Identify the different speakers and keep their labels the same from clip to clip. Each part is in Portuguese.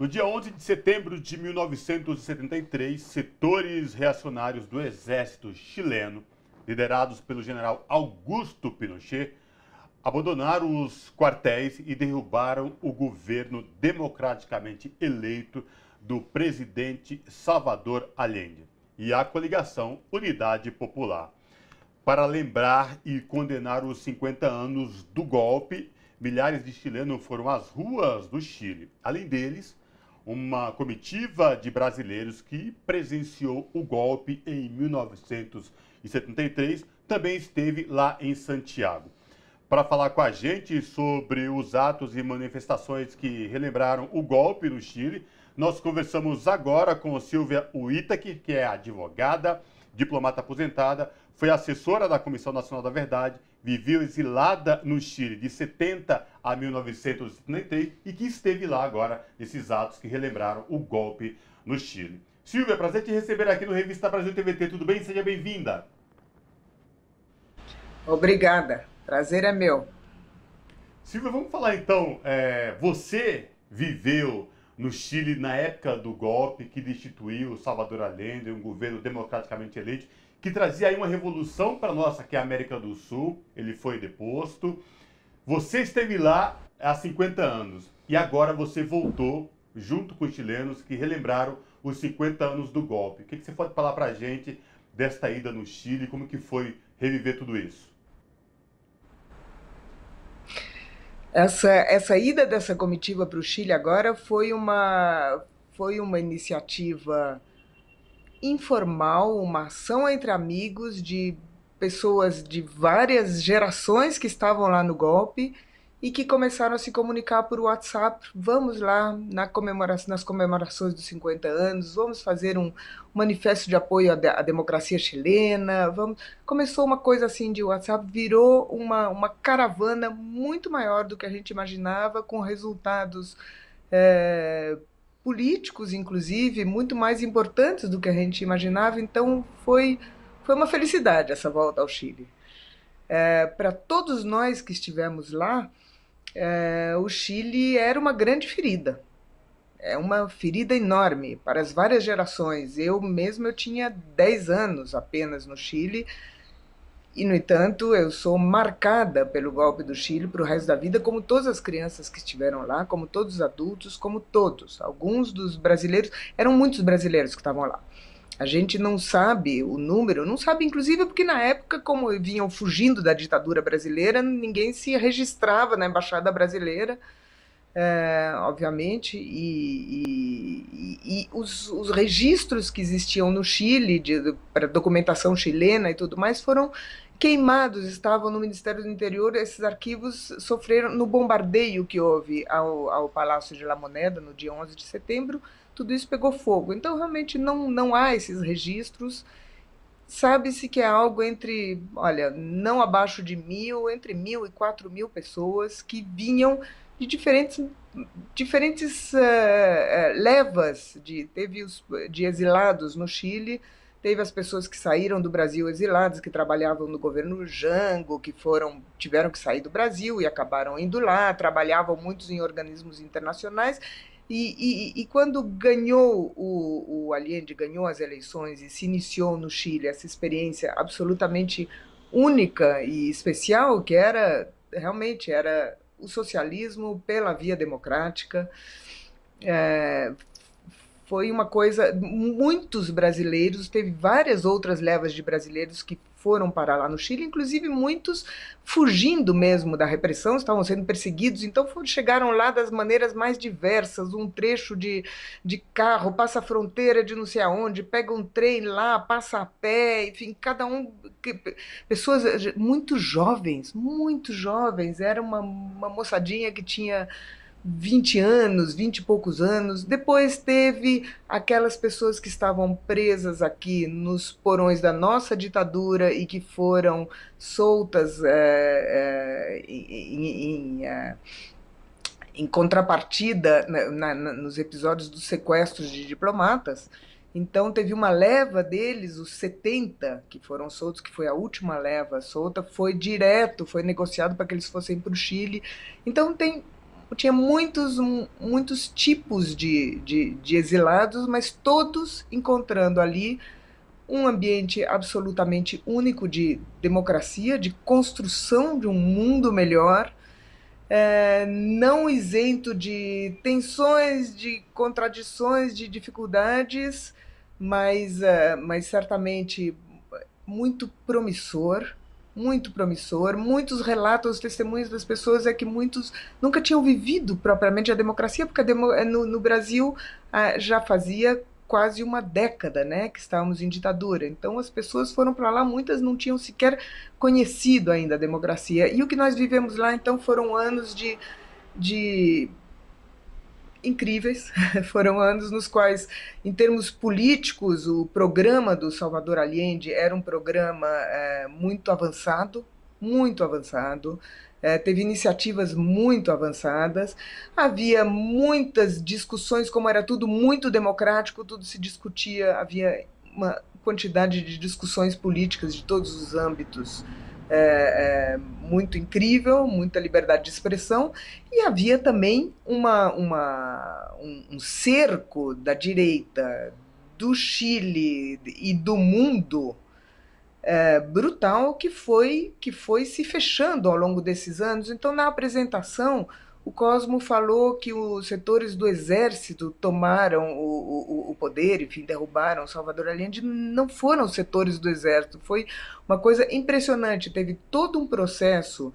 Speaker 1: No dia 11 de setembro de 1973, setores reacionários do exército chileno, liderados pelo general Augusto Pinochet, abandonaram os quartéis e derrubaram o governo democraticamente eleito do presidente Salvador Allende e a coligação Unidade Popular. Para lembrar e condenar os 50 anos do golpe, milhares de chilenos foram às ruas do Chile. Além deles, uma comitiva de brasileiros que presenciou o golpe em 1973 também esteve lá em Santiago. Para falar com a gente sobre os atos e manifestações que relembraram o golpe no Chile, nós conversamos agora com Silvia Uitaki, que é advogada, diplomata aposentada, foi assessora da Comissão Nacional da Verdade viveu exilada no Chile de 70 a 1993 e que esteve lá agora nesses atos que relembraram o golpe no Chile. Silvia, prazer te receber aqui no Revista Brasil TVT. Tudo bem? Seja bem-vinda. Obrigada. Prazer é meu. Silvia, vamos falar então. É, você viveu no Chile na época do golpe que destituiu Salvador Allende, um governo democraticamente eleito que trazia aí uma revolução para que é a América do Sul. Ele foi deposto. Você esteve lá há 50 anos e agora você voltou junto com os chilenos que relembraram os 50 anos do golpe. O que, que você pode falar para a gente desta ida no Chile? Como que foi reviver tudo isso?
Speaker 2: Essa, essa ida dessa comitiva para o Chile agora foi uma, foi uma iniciativa informal, uma ação entre amigos de pessoas de várias gerações que estavam lá no golpe e que começaram a se comunicar por WhatsApp. Vamos lá na comemora nas comemorações dos 50 anos, vamos fazer um manifesto de apoio à, de à democracia chilena. Vamos... Começou uma coisa assim de WhatsApp, virou uma, uma caravana muito maior do que a gente imaginava, com resultados. É políticos, inclusive, muito mais importantes do que a gente imaginava. Então, foi, foi uma felicidade essa volta ao Chile. É, Para todos nós que estivemos lá, é, o Chile era uma grande ferida. É uma ferida enorme para as várias gerações. Eu mesmo eu tinha 10 anos apenas no Chile, e, no entanto, eu sou marcada pelo golpe do Chile para o resto da vida, como todas as crianças que estiveram lá, como todos os adultos, como todos. Alguns dos brasileiros, eram muitos brasileiros que estavam lá. A gente não sabe o número, não sabe inclusive porque na época, como vinham fugindo da ditadura brasileira, ninguém se registrava na embaixada brasileira é, obviamente, e, e, e os, os, registros que existiam no Chile, para documentação chilena e tudo mais, foram queimados, estavam no Ministério do Interior, esses arquivos sofreram no bombardeio que houve ao, ao Palácio de La Moneda no dia 11 de setembro, tudo isso pegou fogo. Então, realmente, não, não há esses registros. Sabe-se que é algo entre, olha, não abaixo de mil, entre mil e quatro mil pessoas que vinham de diferentes diferentes uh, levas de teve os de exilados no Chile teve as pessoas que saíram do Brasil exiladas que trabalhavam no governo Jango que foram tiveram que sair do Brasil e acabaram indo lá trabalhavam muitos em organismos internacionais e, e, e quando ganhou o, o Allende ganhou as eleições e se iniciou no Chile essa experiência absolutamente única e especial que era realmente era o socialismo pela via democrática. É, foi uma coisa. Muitos brasileiros, teve várias outras levas de brasileiros que foram para lá no Chile, inclusive muitos fugindo mesmo da repressão, estavam sendo perseguidos, então foram, chegaram lá das maneiras mais diversas, um trecho de, de carro, passa a fronteira de não sei aonde, pega um trem lá, passa a pé, enfim, cada um, pessoas eh, muito jovens, muito jovens, era uma, uma moçadinha que tinha 20 anos, 20 e poucos anos. Depois teve aquelas pessoas que estavam presas aqui nos porões da nossa ditadura e que foram soltas é, é, em, em, é, em, contrapartida né, na, na, nos episódios dos sequestros de diplomatas. Então teve uma leva deles, os 70 que foram soltos, que foi a última leva solta, foi direto, foi negociado para que eles fossem para o Chile. Então tem tinha muitos, muitos tipos de, de, de exilados, mas todos encontrando ali um ambiente absolutamente único de democracia, de construção de um mundo melhor, é, não isento de tensões, de contradições, de dificuldades, mas, é, mas certamente muito promissor muito promissor. Muitos relatos, testemunhos das pessoas é que muitos nunca tinham vivido propriamente a democracia, porque a demo, eh, no, no, Brasil ah, já fazia quase uma década, né, que estávamos em ditadura. Então as pessoas foram para lá, muitas não tinham sequer conhecido ainda a democracia. E o que nós vivemos lá então foram anos de de incríveis. Foram anos nos quais, em termos políticos, o programa do Salvador Allende era um programa é, muito avançado, muito avançado. É, teve iniciativas muito avançadas, havia muitas discussões, como era tudo muito democrático, tudo se discutia, havia uma quantidade de discussões políticas de todos os âmbitos é, é, muito incrível, muita liberdade de expressão, e havia também uma, uma um, um cerco da direita do Chile e do mundo é, brutal que foi que foi se fechando ao longo desses anos. Então, na apresentação, o Cosmo falou que os setores do exército tomaram o, o, o poder, enfim, derrubaram Salvador Allende. Não foram os setores do exército, foi uma coisa impressionante. Teve todo um processo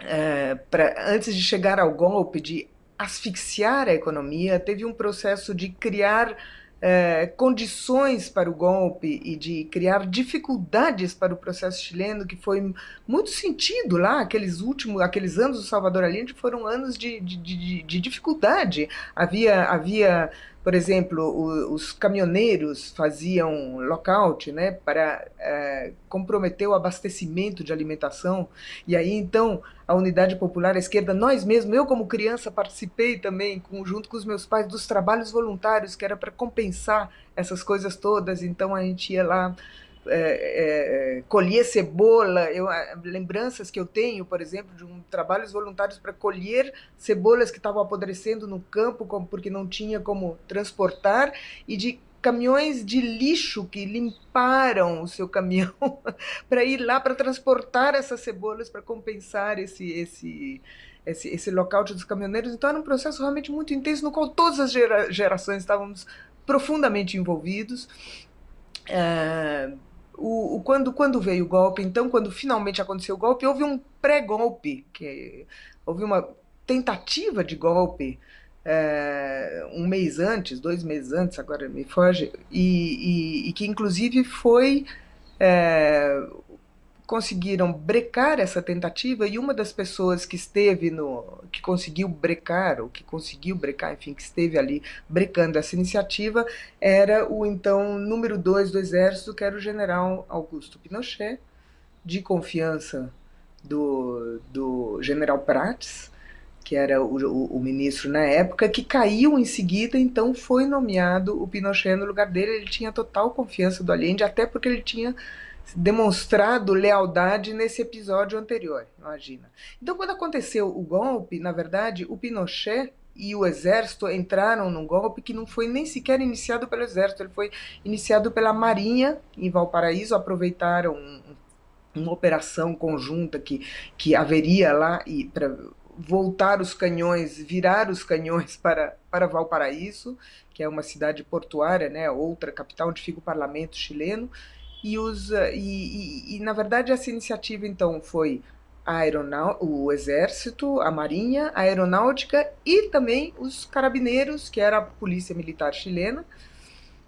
Speaker 2: é, antes de chegar ao golpe, de asfixiar a economia, teve um processo de criar é, condições para o golpe e de criar dificuldades para o processo chileno, que foi muito sentido lá, aqueles últimos, aqueles anos do Salvador Allende foram anos de, de, de, de dificuldade. Havia, havia por exemplo, o, os caminhoneiros faziam lockout né, para é, comprometer o abastecimento de alimentação. E aí, então, a Unidade Popular a Esquerda, nós mesmos, eu como criança participei também, junto com os meus pais, dos trabalhos voluntários, que era para compensar essas coisas todas. Então, a gente ia lá é, é, cebola. Eu, lembranças que eu tenho, por exemplo, de um, trabalhos voluntários para colher cebolas que estavam apodrecendo no campo porque não tinha como transportar e de caminhões de lixo que limparam o seu caminhão para ir lá para transportar essas cebolas para compensar esse esse esse, esse lockout dos caminhoneiros. Então era um processo realmente muito intenso no qual todas as gera, gerações estávamos profundamente envolvidos. Uh, o, o, quando, quando veio o golpe, então, quando finalmente aconteceu o golpe, houve um pré-golpe, que houve uma tentativa de golpe é, um mês antes, dois meses antes, agora me foge, e, e, e que inclusive foi é, conseguiram brecar essa tentativa e uma das pessoas que esteve no que conseguiu brecar ou que conseguiu brecar, enfim, que esteve ali brecando essa iniciativa era o então número dois do exército, que era o general Augusto Pinochet, de confiança do, do general Prates, que era o, o, o, ministro na época, que caiu em seguida, então foi nomeado o Pinochet no lugar dele. Ele tinha total confiança do Allende, até porque ele tinha demonstrado lealdade nesse episódio anterior, imagina. Então, quando aconteceu o golpe, na verdade, o Pinochet e o exército entraram num golpe que não foi nem sequer iniciado pelo exército, ele foi iniciado pela Marinha em Valparaíso, aproveitaram um, uma operação conjunta que, que haveria lá e para voltar os canhões, virar os canhões para, para Valparaíso, que é uma cidade portuária, né, outra capital onde fica o parlamento chileno, e os eh, e, e, e na verdade essa iniciativa então foi a aeronau o exército, a marinha, a aeronáutica e também os carabineiros, que era a polícia militar chilena.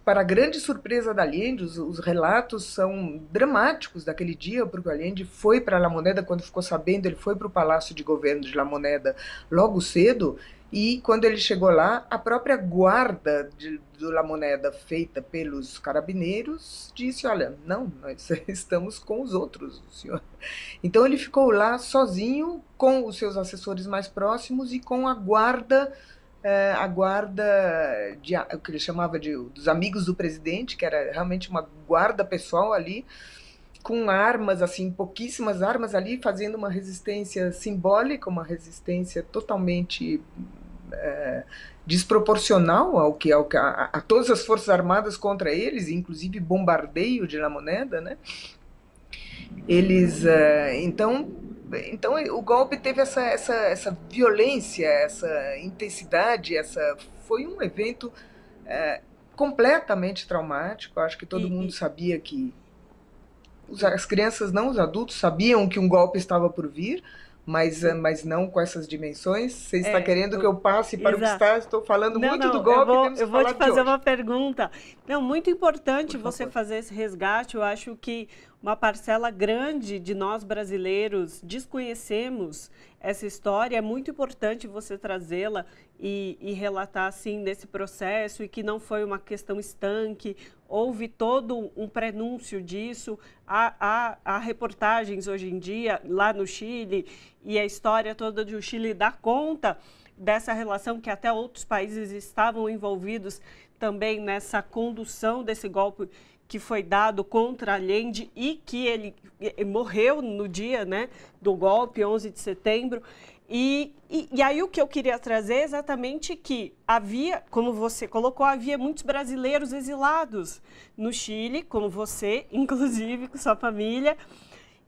Speaker 2: Para grande surpresa da Allende, os, os, relatos são dramáticos daquele dia, porque o Allende foi para La Moneda, quando ficou sabendo, ele foi para o Palácio de Governo de La Moneda logo cedo, e quando ele chegou lá, a própria guarda de, do La Moneda, feita pelos carabineiros, disse: Olha, não, nós estamos com os outros, o senhor. Então ele ficou lá sozinho, com os seus assessores mais próximos e com a guarda. Eh, a guarda, de, o que ele chamava de, dos amigos do presidente, que era realmente uma guarda pessoal ali, com armas, assim, pouquíssimas armas ali, fazendo uma resistência simbólica, uma resistência totalmente é, desproporcional ao que, ao que a, a, todas as forças armadas contra eles, inclusive bombardeio de La Moneda, né? Eles, é, então, então o golpe teve essa, essa, essa violência, essa intensidade, essa foi um evento é, completamente traumático. Acho que todo e, mundo sabia que as crianças, não os adultos, sabiam que um golpe estava por vir, mas,
Speaker 3: mas não com essas dimensões. Você está é, querendo eu, que eu passe para exato. o que está? Estou falando não, muito não, do golpe. Eu vou, eu vou te fazer uma pergunta. Não, muito importante por você favor. fazer esse resgate. Eu acho que uma parcela grande de nós brasileiros desconhecemos essa história. É muito importante você trazê-la e, e, relatar assim nesse processo e que não foi uma questão estanque. Houve todo um prenúncio disso. Há, há, há reportagens hoje em dia lá no Chile e a história toda do Chile dá conta dessa relação que até outros países estavam envolvidos também nessa condução desse golpe que foi dado contra Allende e que ele morreu no dia né, do golpe, 11 de setembro. E, e, e, aí o que eu queria trazer é exatamente que havia, como você colocou, havia muitos brasileiros exilados no Chile, como você, inclusive, com sua família,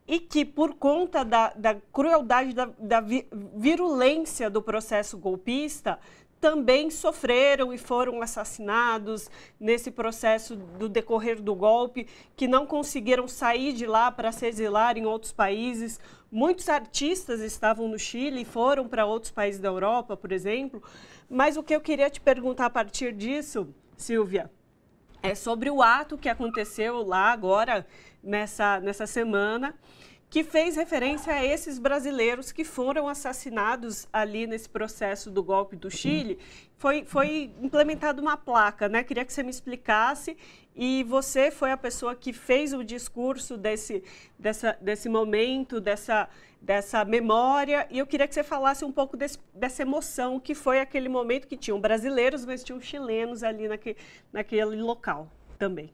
Speaker 3: e que por conta da, da crueldade, da, da virulência do processo golpista, também sofreram e foram assassinados nesse processo do decorrer do golpe, que não conseguiram sair de lá para se exilar em outros países. Muitos artistas estavam no Chile e foram para outros países da Europa, por exemplo. Mas o que eu queria te perguntar a partir disso, Silvia, é sobre o ato que aconteceu lá agora, nessa, nessa semana que fez referência a esses brasileiros que foram assassinados ali nesse processo do golpe do Chile. Foi, foi implementada uma placa, né? Queria que você me explicasse. E você foi a pessoa que fez o discurso desse, dessa, desse momento, dessa, dessa memória. E eu queria que você falasse um pouco desse, dessa emoção que foi aquele momento que tinham brasileiros, mas tinham chilenos ali naque, naquele local também.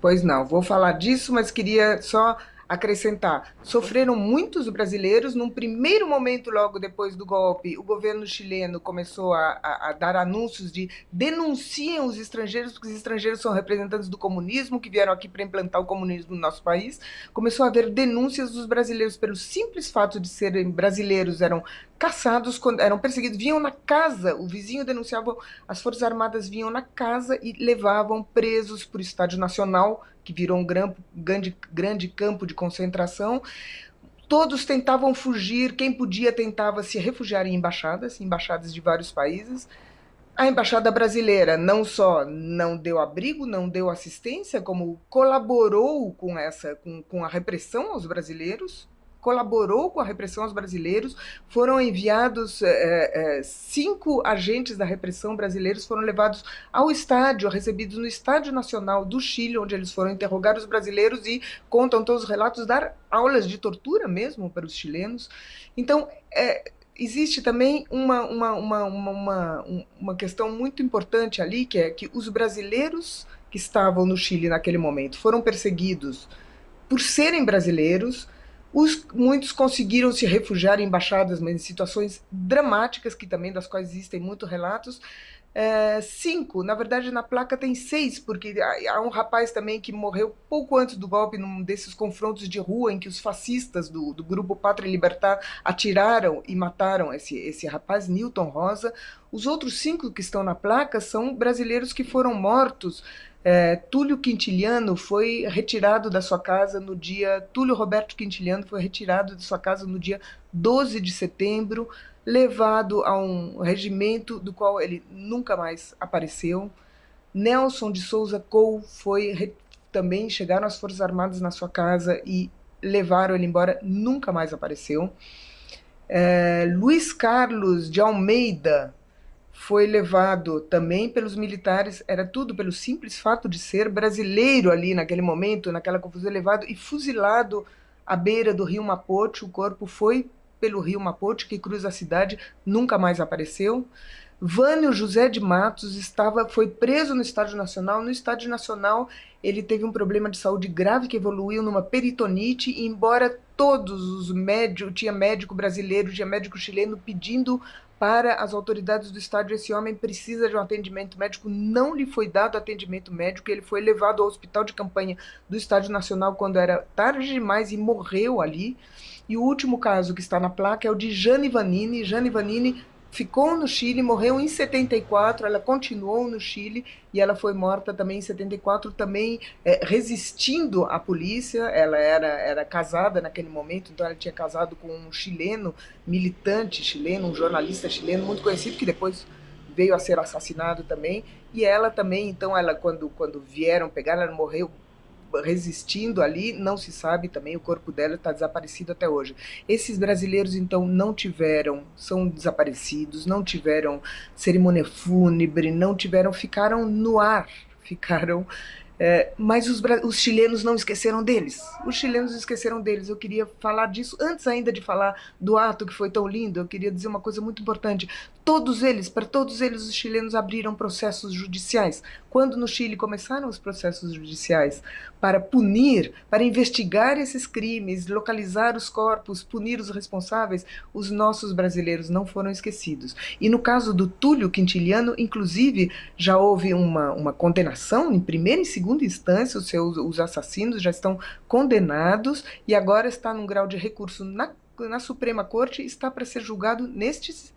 Speaker 2: Pois não, vou falar disso, mas queria só acrescentar. Sofreram muitos brasileiros. Num primeiro momento, logo depois do golpe, o governo chileno começou a, a, a dar anúncios de denunciem os estrangeiros, porque os estrangeiros são representantes do comunismo, que vieram aqui para implantar o comunismo no nosso país. Começou a haver denúncias dos brasileiros pelo simples fato de serem brasileiros, eram caçados, eram perseguidos, vinham na casa, o vizinho denunciava, as Forças Armadas vinham na casa e levavam presos para o Estádio Nacional, que virou um grande, grande campo de concentração. Todos tentavam fugir, quem podia tentava se refugiar em embaixadas, embaixadas de vários países. A embaixada brasileira não só não deu abrigo, não deu assistência, como colaborou com essa, com, com a repressão aos brasileiros colaborou com a repressão aos brasileiros. Foram enviados é, é, cinco agentes da repressão brasileiros, foram levados ao estádio, recebidos no Estádio Nacional do Chile, onde eles foram interrogar os brasileiros e contam todos os relatos, dar aulas de tortura mesmo para os chilenos. Então, é, existe também uma, uma, uma, uma, uma questão muito importante ali, que é que os brasileiros que estavam no Chile naquele momento foram perseguidos por serem brasileiros, os, muitos conseguiram se refugiar em embaixadas, mas em situações dramáticas, que também das quais existem muitos relatos. É, cinco, na verdade na placa tem seis, porque há um rapaz também que morreu pouco antes do golpe, num desses confrontos de rua em que os fascistas do, do grupo Pátria Libertar atiraram e mataram esse, esse rapaz, Newton Rosa. Os outros cinco que estão na placa são brasileiros que foram mortos é, Túlio Quintiliano foi retirado da sua casa no dia. Túlio Roberto Quintiliano foi retirado de sua casa no dia 12 de setembro, levado a um regimento do qual ele nunca mais apareceu. Nelson de Souza Cole foi re, também chegaram as Forças Armadas na sua casa e levaram ele embora, nunca mais apareceu. É, Luiz Carlos de Almeida foi levado também pelos militares, era tudo pelo simples fato de ser brasileiro ali naquele momento, naquela confusão, levado e fuzilado à beira do rio Mapote. O corpo foi pelo rio Mapote, que cruza a cidade, nunca mais apareceu. Vânio José de Matos estava, foi preso no Estádio Nacional. No Estádio Nacional, ele teve um problema de saúde grave que evoluiu numa peritonite. E embora todos os médicos, tinha médico brasileiro, tinha médico chileno pedindo para as autoridades do estádio, esse homem precisa de um atendimento médico, não lhe foi dado atendimento médico, ele foi levado ao hospital de campanha do Estádio Nacional quando era tarde demais e morreu ali. E o último caso que está na placa é o de Jane Vanini. Jane Vanini ficou no Chile, morreu em 74, ela continuou no Chile e ela foi morta também em 74, também é, resistindo à polícia. Ela era, era casada naquele momento, então ela tinha casado com um chileno, militante chileno, um jornalista chileno muito conhecido, que depois veio a ser assassinado também. E ela também, então, ela quando, quando vieram pegar, ela morreu resistindo ali, não se sabe também, o corpo dela está desaparecido até hoje. Esses brasileiros, então, não tiveram, são desaparecidos, não tiveram cerimônia fúnebre, não tiveram, ficaram no ar, ficaram. É, mas os, os, chilenos não esqueceram deles. Os chilenos esqueceram deles. Eu queria falar disso antes ainda de falar do ato que foi tão lindo. Eu queria dizer uma coisa muito importante. Todos eles, para todos eles, os chilenos abriram processos judiciais. Quando no Chile começaram os processos judiciais para punir, para investigar esses crimes, localizar os corpos, punir os responsáveis, os nossos brasileiros não foram esquecidos. E no caso do Túlio Quintiliano, inclusive, já houve uma, uma condenação em primeira e segunda instância, os, seus, os assassinos já estão condenados e agora está num grau de recurso na na Suprema Corte está para ser julgado nestes,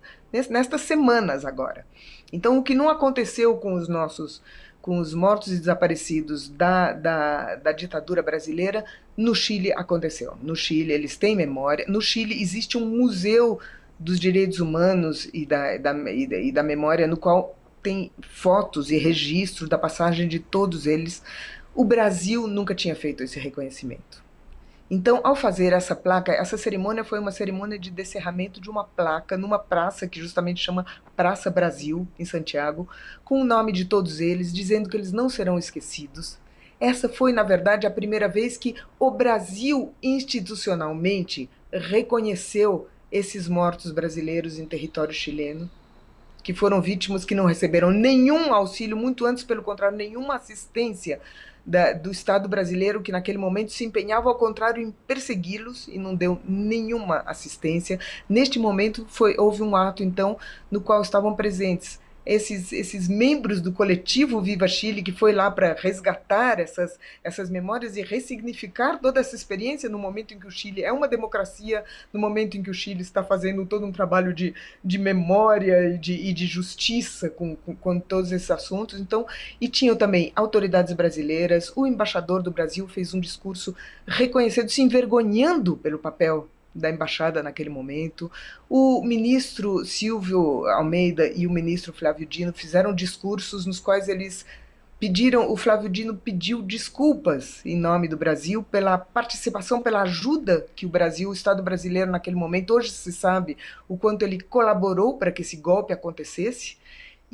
Speaker 2: nestas semanas agora. Então, o que não aconteceu com os nossos com os mortos e desaparecidos da, da, da, ditadura brasileira, no Chile aconteceu. No Chile eles têm memória. No Chile existe um museu dos direitos humanos e da, da, e da, e da memória no qual tem fotos e registros da passagem de todos eles. O Brasil nunca tinha feito esse reconhecimento. Então, ao fazer essa placa, essa cerimônia foi uma cerimônia de descerramento de uma placa numa praça que justamente chama Praça Brasil, em Santiago, com o nome de todos eles, dizendo que eles não serão esquecidos. Essa foi, na verdade, a primeira vez que o Brasil institucionalmente reconheceu esses mortos brasileiros em território chileno que foram vítimas que não receberam nenhum auxílio, muito antes, pelo contrário, nenhuma assistência da, do Estado brasileiro, que naquele momento se empenhava, ao contrário, em persegui-los e não deu nenhuma assistência. Neste momento, foi, houve um ato, então, no qual estavam presentes esses, esses membros do coletivo Viva Chile que foi lá para resgatar essas, essas memórias e ressignificar toda essa experiência no momento em que o Chile é uma democracia, no momento em que o Chile está fazendo todo um trabalho de, de memória e de, e de justiça com, com, com todos esses assuntos. Então, e tinham também autoridades brasileiras, o embaixador do Brasil fez um discurso reconhecendo, se envergonhando pelo papel da embaixada naquele momento. O ministro Silvio Almeida e o ministro Flávio Dino fizeram discursos nos quais eles pediram, o Flávio Dino pediu desculpas em nome do Brasil pela participação, pela ajuda que o Brasil, o Estado brasileiro naquele momento, hoje se sabe o quanto ele colaborou para que esse golpe acontecesse.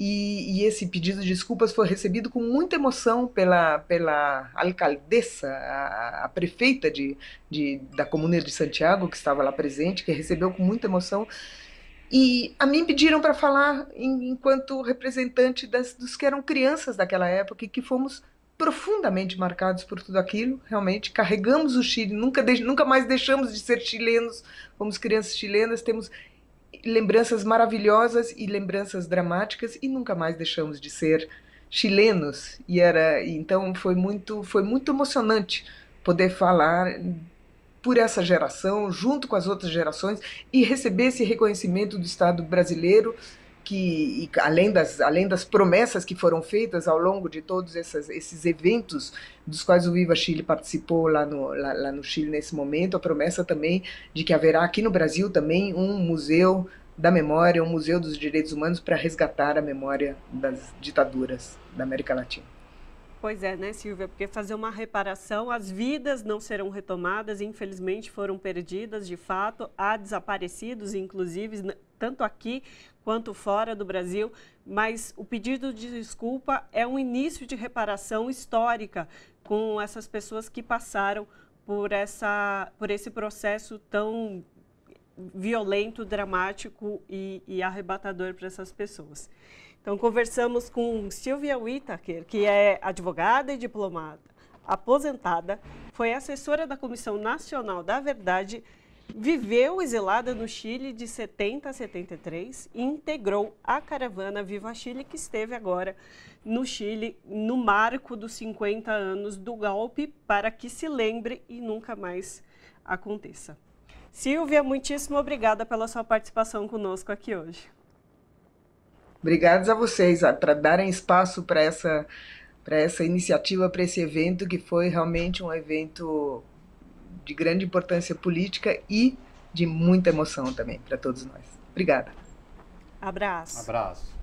Speaker 2: E, e, esse pedido de desculpas foi recebido com muita emoção pela, pela alcaldessa, a, a prefeita de, de, da comuna de Santiago, que estava lá presente, que recebeu com muita emoção. E a mim pediram para falar em, enquanto representante das, dos que eram crianças daquela época e que fomos profundamente marcados por tudo aquilo, realmente carregamos o Chile, nunca, nunca mais deixamos de ser chilenos, fomos crianças chilenas, temos lembranças maravilhosas e lembranças dramáticas e nunca mais deixamos de ser chilenos e era então foi muito foi muito emocionante poder falar por essa geração junto com as outras gerações e receber esse reconhecimento do Estado brasileiro que além das, além das promessas que foram feitas ao longo de todos essas, esses eventos dos quais o Viva Chile participou lá no, lá, lá no Chile nesse momento, a promessa também de que haverá aqui no Brasil também um museu da memória, um museu dos direitos humanos para resgatar a memória das ditaduras da América Latina.
Speaker 3: Pois é, né, Silvia? Porque fazer uma reparação, as vidas não serão retomadas, infelizmente foram perdidas de fato. Há desaparecidos, inclusive, tanto aqui quanto fora do Brasil, mas o pedido de desculpa é um início de reparação histórica com essas pessoas que passaram por, essa, por esse processo tão violento, dramático e, e arrebatador para essas pessoas. Então, conversamos com Silvia Whittaker, que é advogada e diplomata, aposentada, foi assessora da Comissão Nacional da Verdade Viveu exilada no Chile de 70 a 73 e integrou a caravana Viva Chile, que esteve agora no Chile no marco dos 50 anos do golpe, para que se lembre e nunca mais aconteça. Silvia, muitíssimo obrigada pela sua participação conosco aqui hoje.
Speaker 2: Obrigados a vocês para darem espaço para essa, essa iniciativa, para esse evento, que foi realmente um evento de grande importância política e de muita emoção também para todos nós. Obrigada. Abraço. Abraço.